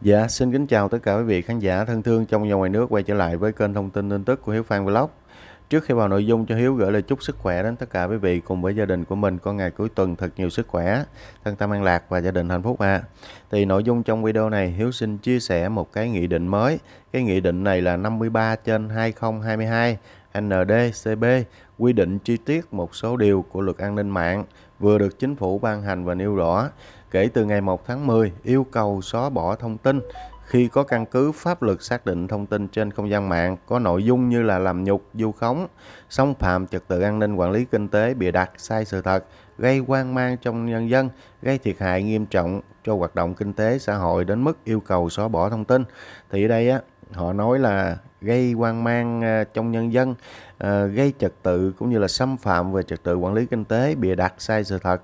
Dạ, xin kính chào tất cả quý vị khán giả thân thương trong và ngoài nước quay trở lại với kênh thông tin tin tức của Hiếu Phan Vlog. Trước khi vào nội dung cho Hiếu gửi lời chúc sức khỏe đến tất cả quý vị cùng với gia đình của mình có ngày cuối tuần thật nhiều sức khỏe, thân tâm an lạc và gia đình hạnh phúc ạ. À. Thì nội dung trong video này Hiếu xin chia sẻ một cái nghị định mới. Cái nghị định này là 53 trên 2022 NDCB quy định chi tiết một số điều của luật an ninh mạng vừa được chính phủ ban hành và nêu rõ kể từ ngày 1 tháng 10 yêu cầu xóa bỏ thông tin khi có căn cứ pháp luật xác định thông tin trên không gian mạng có nội dung như là làm nhục, du khống, xâm phạm trật tự an ninh quản lý kinh tế bị đặt sai sự thật, gây hoang mang trong nhân dân, gây thiệt hại nghiêm trọng cho hoạt động kinh tế xã hội đến mức yêu cầu xóa bỏ thông tin. Thì đây á, họ nói là gây hoang mang ờ, trong nhân dân, ờ, gây trật tự cũng như là xâm phạm về trật tự quản lý kinh tế, bịa đặt sai sự thật.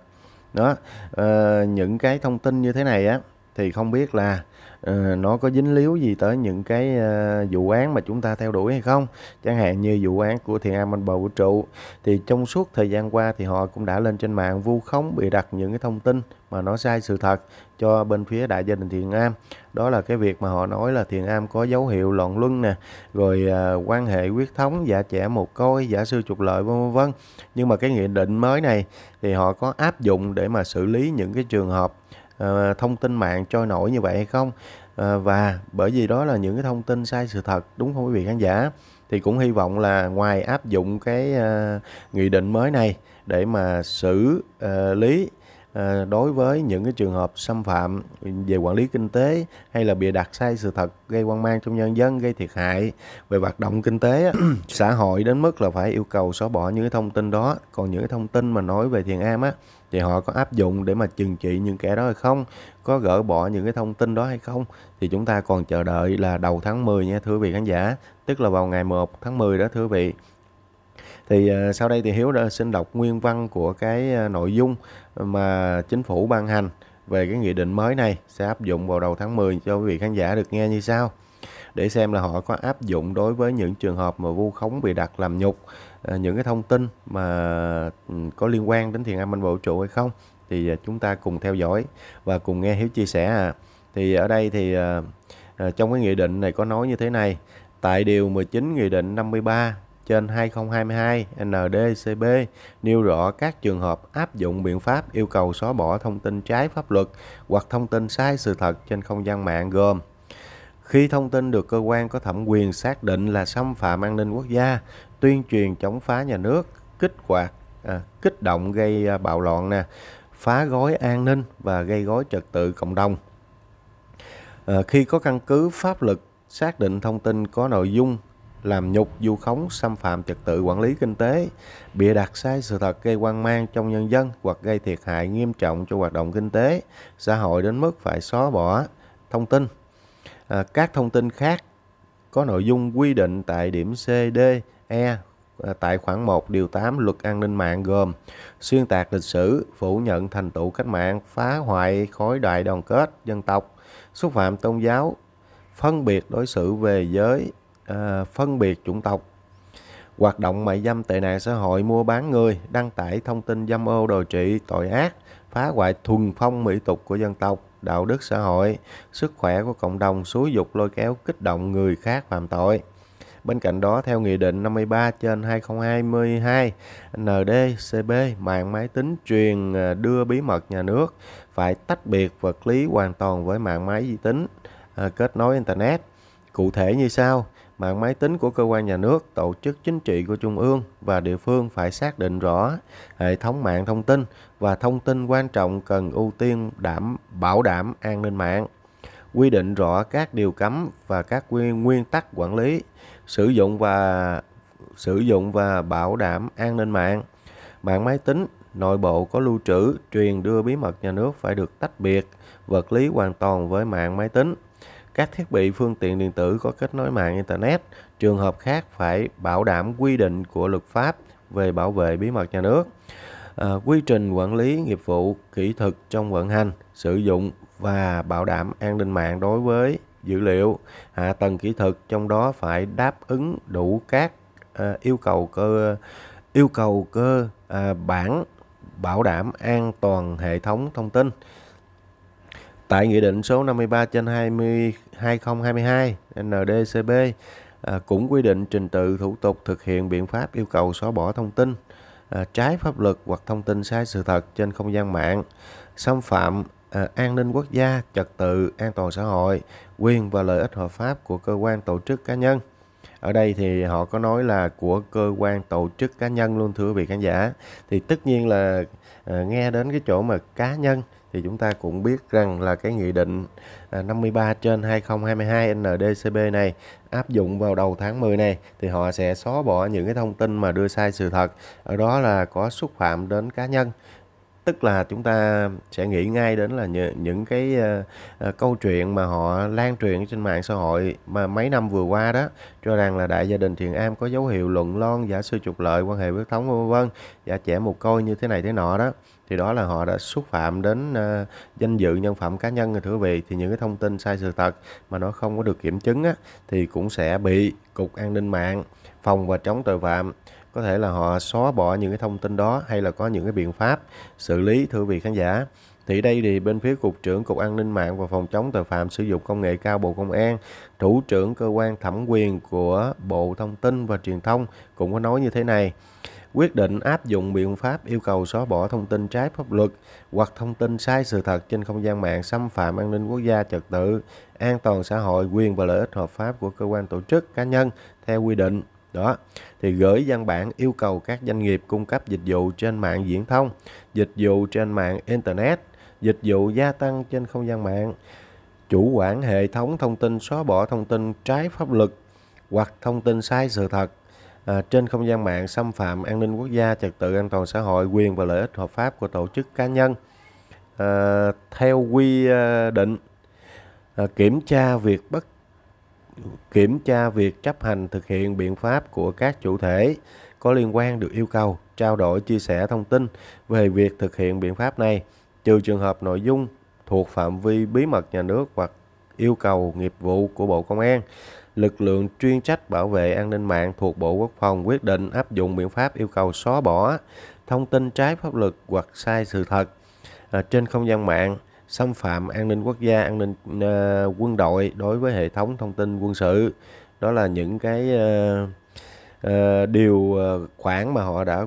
Đó, ờ, những cái thông tin như thế này á thì không biết là Ờ, nó có dính líu gì tới những cái ờ, vụ án mà chúng ta theo đuổi hay không chẳng hạn như vụ án của thiền am anh bầu vũ trụ thì trong suốt thời gian qua thì họ cũng đã lên trên mạng vu khống bị đặt những cái thông tin mà nó sai sự thật cho bên phía đại gia đình thiền am đó là cái việc mà họ nói là thiền am có dấu hiệu loạn luân nè rồi ờ, quan hệ huyết thống giả trẻ một coi giả sư trục lợi vân vân nhưng mà cái nghị định mới này thì họ có áp dụng để mà xử lý những cái trường hợp Ờ, thông tin mạng trôi nổi như vậy hay không ờ, và bởi vì đó là những cái thông tin sai sự thật đúng không quý vị khán giả thì cũng hy vọng là ngoài áp dụng cái ờ, nghị định mới này để mà xử lý Ờ, đối với những cái trường hợp xâm phạm về quản lý kinh tế hay là bịa đặt sai sự thật gây quan mang trong nhân dân gây thiệt hại về hoạt động kinh tế xã hội đến mức là phải yêu cầu xóa bỏ những cái thông tin đó còn những cái thông tin mà nói về thiền am á thì họ có áp dụng để mà trừng trị những kẻ đó hay không có gỡ bỏ những cái thông tin đó hay không thì chúng ta còn chờ đợi là đầu tháng 10 nha thưa vị khán giả tức là vào ngày 1 tháng 10 đó thưa vị thì ờ, sau đây thì hiếu đã xin đọc nguyên văn của cái ờ, nội dung mà chính phủ ban hành về cái nghị định mới này sẽ áp dụng vào đầu tháng 10 cho quý vị khán giả được nghe như sau để xem là họ có áp dụng đối với những trường hợp mà vu khống bị đặt làm nhục ờ, những cái thông tin mà ừ, có liên quan đến thiền am minh Bộ trụ hay không thì chúng ta cùng theo dõi và cùng nghe hiếu chia sẻ à thì ở đây thì trong cái nghị định này có nói như thế này tại điều 19 nghị định 53 trên 2022 NDCB nêu rõ các trường hợp áp dụng biện pháp yêu cầu xóa bỏ thông tin trái pháp luật hoặc thông tin sai sự thật trên không gian mạng gồm khi thông tin được cơ quan có thẩm quyền xác định là xâm phạm an ninh quốc gia, tuyên truyền chống phá nhà nước, kích hoạt, à, kích động gây à, bạo loạn nè, phá gói an ninh và gây gói trật tự cộng đồng. À, khi có căn cứ pháp luật xác định thông tin có nội dung làm nhục vu khống xâm phạm trật tự quản lý kinh tế bịa đặt sai sự thật gây quan mang trong nhân dân hoặc gây thiệt hại nghiêm trọng cho hoạt động kinh tế xã hội đến mức phải xóa bỏ thông tin à, các thông tin khác có nội dung quy định tại điểm C, D, E à, tại khoản 1 điều 8 luật an ninh mạng gồm xuyên tạc lịch sử, phủ nhận thành tựu cách mạng, phá hoại khối đại đoàn kết dân tộc, xúc phạm tôn giáo, phân biệt đối xử về giới à, phân biệt chủng tộc hoạt động mại dâm tệ nạn xã hội mua bán người đăng tải thông tin dâm ô đồ trị tội ác phá hoại thuần phong mỹ tục của dân tộc đạo đức xã hội sức khỏe của cộng đồng xúi dục lôi kéo kích động người khác phạm tội Bên cạnh đó, theo Nghị định 53 trên 2022 NDCB, mạng máy tính truyền ờ, đưa bí mật nhà nước phải tách biệt vật lý hoàn toàn với mạng máy vi tính ờ, kết nối Internet. Cụ thể như sau, mạng máy tính của cơ quan nhà nước, tổ chức chính trị của trung ương và địa phương phải xác định rõ hệ thống mạng thông tin và thông tin quan trọng cần ưu tiên đảm bảo đảm an ninh mạng. Quy định rõ các điều cấm và các nguyên, nguyên tắc quản lý, sử dụng và sử dụng và bảo đảm an ninh mạng. Mạng máy tính nội bộ có lưu trữ, truyền đưa bí mật nhà nước phải được tách biệt vật lý hoàn toàn với mạng máy tính các thiết bị phương tiện điện tử có kết nối mạng Internet, trường hợp khác phải bảo đảm quy định của luật pháp về bảo vệ bí mật nhà nước, à, quy trình quản lý nghiệp vụ, kỹ thuật trong vận hành, sử dụng và bảo đảm an ninh mạng đối với dữ liệu, hạ tầng kỹ thuật trong đó phải đáp ứng đủ các à, yêu cầu cơ yêu cầu cơ à, bản bảo đảm an toàn hệ thống thông tin tại Nghị định số 53 trên 20, 2022 NDCB à, cũng quy định trình tự thủ tục thực hiện biện pháp yêu cầu xóa bỏ thông tin à, trái pháp luật hoặc thông tin sai sự thật trên không gian mạng, xâm phạm à, an ninh quốc gia, trật tự, an toàn xã hội, quyền và lợi ích hợp pháp của cơ quan tổ chức cá nhân ở đây thì họ có nói là của cơ quan tổ chức cá nhân luôn thưa quý vị khán giả thì tất nhiên là à, nghe đến cái chỗ mà cá nhân thì chúng ta cũng biết rằng là cái nghị định 53 à, trên 2022 NDCB này áp dụng vào đầu tháng 10 này thì họ sẽ xóa bỏ những cái thông tin mà đưa sai sự thật ở đó là có xúc phạm đến cá nhân tức là chúng ta sẽ nghĩ ngay đến là những cái ờ, ờ, câu chuyện mà họ lan truyền trên mạng xã hội mà mấy năm vừa qua đó cho rằng là đại gia đình thiền am có dấu hiệu luận lon giả sư trục lợi quan hệ huyết thống vân vân giả trẻ một coi như thế này thế nọ đó thì đó là họ đã xúc phạm đến ờ, danh dự nhân phẩm cá nhân thưa quý vị thì những cái thông tin sai sự thật mà nó không có được kiểm chứng á, thì cũng sẽ bị cục an ninh mạng phòng và chống tội phạm có thể là họ xóa bỏ những cái thông tin đó hay là có những cái biện pháp xử lý thưa vị khán giả thì đây thì bên phía cục trưởng cục an ninh mạng và phòng chống tội phạm sử dụng công nghệ cao bộ công an thủ trưởng cơ quan thẩm quyền của bộ thông tin và truyền thông cũng có nói như thế này quyết định áp dụng biện pháp yêu cầu xóa bỏ thông tin trái pháp luật hoặc thông tin sai sự thật trên không gian mạng xâm phạm an ninh quốc gia trật tự an toàn xã hội quyền và lợi ích hợp pháp của cơ quan tổ chức cá nhân theo quy định đó thì gửi văn bản yêu cầu các doanh nghiệp cung cấp dịch vụ trên mạng viễn thông dịch vụ trên mạng internet dịch vụ gia tăng trên không gian mạng chủ quản hệ thống thông tin xóa bỏ thông tin trái pháp luật hoặc thông tin sai sự thật à, trên không gian mạng xâm phạm an ninh quốc gia trật tự an toàn xã hội quyền và lợi ích hợp pháp của tổ chức cá nhân à, theo quy à, định à, kiểm tra việc bất kiểm tra việc chấp hành thực hiện biện pháp của các chủ thể có liên quan được yêu cầu trao đổi chia sẻ thông tin về việc thực hiện biện pháp này trừ trường hợp nội dung thuộc phạm vi bí mật nhà nước hoặc yêu cầu nghiệp vụ của Bộ Công an. Lực lượng chuyên trách bảo vệ an ninh mạng thuộc Bộ Quốc phòng quyết định áp dụng biện pháp yêu cầu xóa bỏ thông tin trái pháp luật hoặc sai sự thật à, trên không gian mạng xâm phạm an ninh quốc gia, an ninh uh, quân đội đối với hệ thống thông tin quân sự. Đó là những cái uh, uh, điều khoản mà họ đã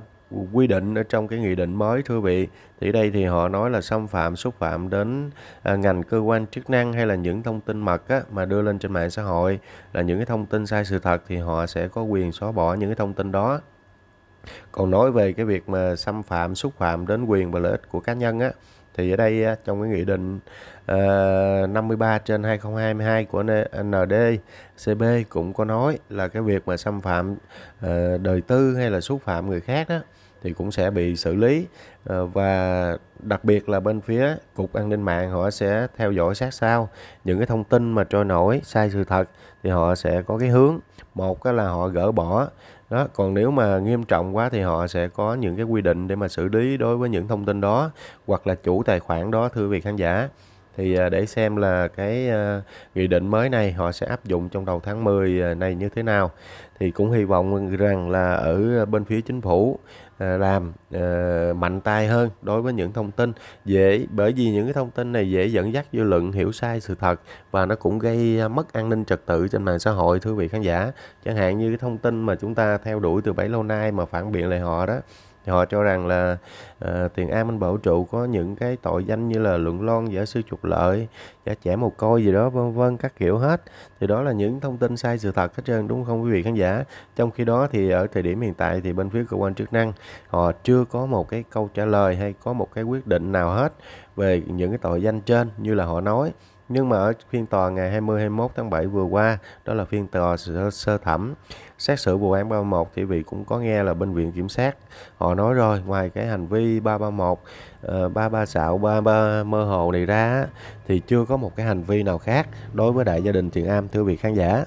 quy định ở trong cái nghị định mới thưa vị thì đây thì họ nói là xâm phạm xúc phạm đến à, ngành cơ quan chức năng hay là những thông tin mật á, mà đưa lên trên mạng xã hội là những cái thông tin sai sự thật thì họ sẽ có quyền xóa bỏ những cái thông tin đó còn nói về cái việc mà xâm phạm xúc phạm đến quyền và lợi ích của cá nhân á thì ở đây à, trong cái nghị định uh, ờ, 53 trên 2022 của ND CB cũng có nói là cái việc mà xâm phạm uh, đời tư hay là xúc phạm người khác đó thì cũng sẽ bị xử lý uh, và đặc biệt là bên phía cục an ninh mạng họ sẽ theo dõi sát sao những cái thông tin mà trôi nổi sai sự thật thì họ sẽ có cái hướng một cái là họ gỡ bỏ đó còn nếu mà nghiêm trọng quá thì họ sẽ có những cái quy định để mà xử lý đối với những thông tin đó hoặc là chủ tài khoản đó thưa vị khán giả thì à, để xem là cái à, nghị định mới này họ sẽ áp dụng trong đầu tháng 10 à, này như thế nào thì cũng hy vọng rằng là ở bên phía chính phủ làm mạnh tay hơn đối với những thông tin dễ bởi vì những cái thông tin này dễ dẫn dắt dư luận hiểu sai sự thật và nó cũng gây mất an ninh trật tự trên mạng xã hội thưa vị khán giả chẳng hạn như cái thông tin mà chúng ta theo đuổi từ bấy lâu nay mà phản biện lại họ đó thì họ cho rằng là à, tiền an minh bảo trụ có những cái tội danh như là luận loan giả sư trục lợi giả trẻ mồ côi gì đó vân vân các kiểu hết thì đó là những thông tin sai sự thật hết trơn đúng không quý vị khán giả trong khi đó thì ở thời điểm hiện tại thì bên phía cơ quan chức năng họ chưa có một cái câu trả lời hay có một cái quyết định nào hết về những cái tội danh trên như là họ nói nhưng mà ở phiên tòa ngày 20-21 tháng 7 vừa qua, đó là phiên tòa sơ, sơ thẩm, xét xử vụ án 31 thì vị cũng có nghe là bên viện kiểm sát họ nói rồi, ngoài cái hành vi 331, uh, 33 xạo, 33 mơ hồ này ra thì chưa có một cái hành vi nào khác đối với đại gia đình Thiện Am thưa vị khán giả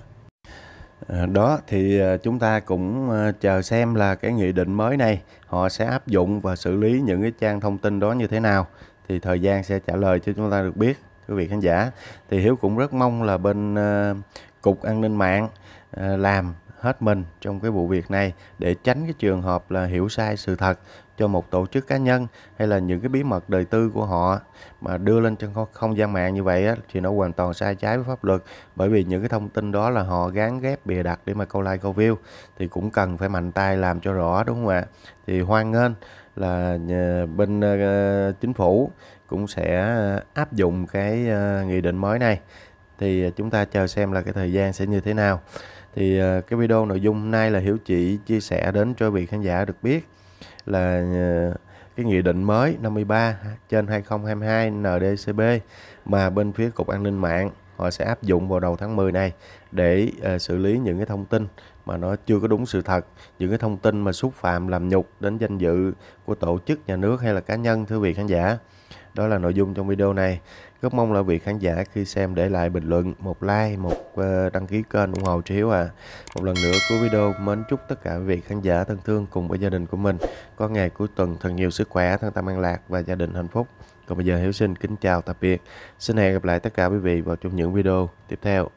ờ, đó thì ờ, chúng ta cũng ờ, chờ xem là cái nghị định mới này họ sẽ áp dụng và xử lý những cái trang thông tin đó như thế nào thì thời gian sẽ trả lời cho chúng ta được biết quý vị khán giả thì hiếu cũng rất mong là bên ờ, cục an ninh mạng ờ, làm hết mình trong cái vụ việc này để tránh cái trường hợp là hiểu sai sự thật cho một tổ chức cá nhân hay là những cái bí mật đời tư của họ mà đưa lên trên không gian mạng như vậy á, thì nó hoàn toàn sai trái với pháp luật bởi vì những cái thông tin đó là họ gán ghép bìa đặt để mà câu like câu view thì cũng cần phải mạnh tay làm cho rõ đúng không ạ thì hoan nghênh là bên ờ, chính phủ cũng sẽ ờ, áp dụng cái ờ, nghị định mới này thì ờ, chúng ta chờ xem là cái thời gian sẽ như thế nào thì cái video nội dung hôm nay là hiểu chị chia sẻ đến cho vị khán giả được biết là cái nghị định mới 53 trên 2022 NDCB mà bên phía cục an ninh mạng họ sẽ áp dụng vào đầu tháng 10 này để xử lý những cái thông tin mà nó chưa có đúng sự thật, những cái thông tin mà xúc phạm làm nhục đến danh dự của tổ chức nhà nước hay là cá nhân thưa vị khán giả. Đó là nội dung trong video này. Rất mong là vị khán giả khi xem để lại bình luận, một like, một ờ, đăng ký kênh ủng hộ Trí Hiếu à. Một lần nữa cuối video mến chúc tất cả vị khán giả thân thương cùng với gia đình của mình có ngày cuối tuần thật nhiều sức khỏe, thân tâm an lạc và gia đình hạnh phúc. Còn bây giờ Hiếu xin kính chào tạm biệt. Xin hẹn gặp lại tất cả quý vị vào trong những video tiếp theo.